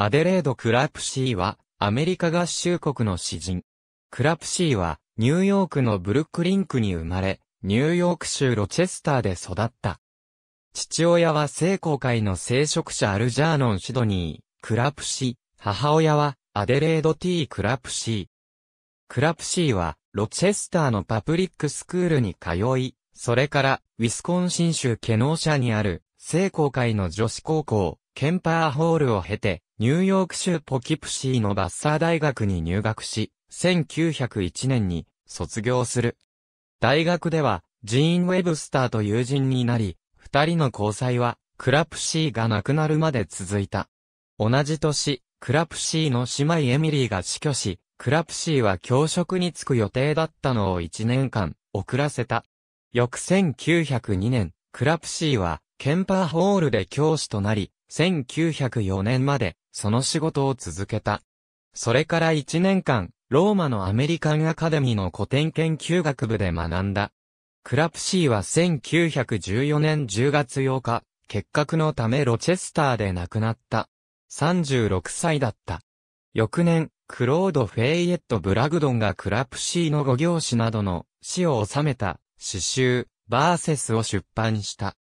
アデレード・クラプシーは、アメリカ合衆国の詩人。クラプシーは、ニューヨークのブルックリンクに生まれ、ニューヨーク州ロチェスターで育った。父親は聖公会の聖職者アルジャーノン・シドニー、クラプシー、母親は、アデレード・ T・ クラプシー。クラプシーは、ロチェスターのパブリックスクールに通い、それから、ウィスコンシン州ケノー社にある、聖公会の女子高校、ケンパーホールを経て、ニューヨーク州ポキプシーのバッサー大学に入学し、1901年に卒業する。大学では、ジーン・ウェブスターと友人になり、二人の交際は、クラプシーが亡くなるまで続いた。同じ年、クラプシーの姉妹エミリーが死去し、クラプシーは教職に就く予定だったのを一年間、遅らせた。翌1902年、クラプシーは、ケンパーホールで教師となり、1904年までその仕事を続けた。それから1年間、ローマのアメリカンアカデミーの古典研究学部で学んだ。クラプシーは1914年10月8日、結核のためロチェスターで亡くなった。36歳だった。翌年、クロード・フェイエット・ブラグドンがクラプシーの五行師などの死を収めた詩集、バーセスを出版した。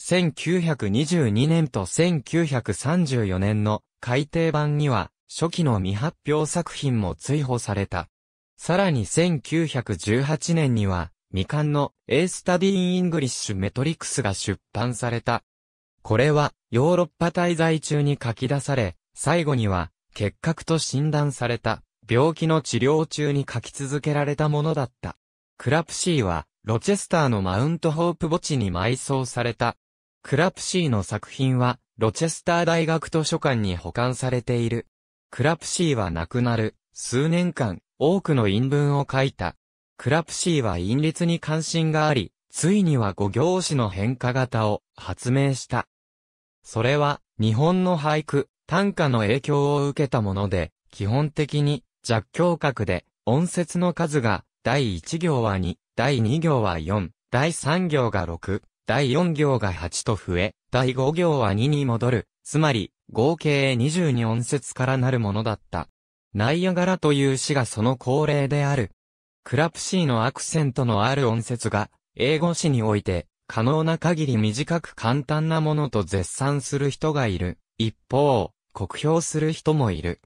1922年と1934年の改訂版には、初期の未発表作品も追放された。さらに1918年には、未完の A Study in English Metrics が出版された。これは、ヨーロッパ滞在中に書き出され、最後には、結核と診断された、病気の治療中に書き続けられたものだった。クラプシーは、ロチェスターのマウントホープ墓地に埋葬された。クラプシーの作品は、ロチェスター大学図書館に保管されている。クラプシーは亡くなる、数年間、多くの因文を書いた。クラプシーは因律に関心があり、ついには五行詞の変化型を発明した。それは、日本の俳句、短歌の影響を受けたもので、基本的に、弱教格で、音節の数が、第1行は2、第2行は4、第3行が6、第4行が8と増え、第5行は2に戻る、つまり、合計22音節からなるものだった。ナイアガラという詩がその恒例である。クラプシーのアクセントのある音節が、英語詩において、可能な限り短く簡単なものと絶賛する人がいる。一方、酷評する人もいる。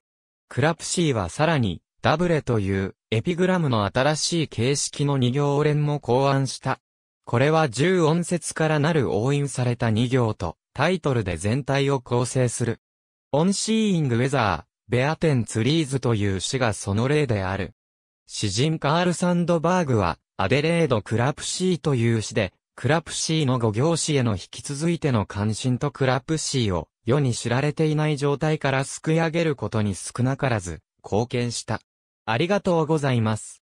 クラプシーはさらに、ダブレという、エピグラムの新しい形式の2行連も考案した。これは十音節からなる押印された二行と、タイトルで全体を構成する。オンシーイングウェザー、ベアテンツリーズという詩がその例である。詩人カール・サンドバーグは、アデレード・クラプシーという詩で、クラプシーの五行詩への引き続いての関心とクラプシーを、世に知られていない状態から救い上げることに少なからず、貢献した。ありがとうございます。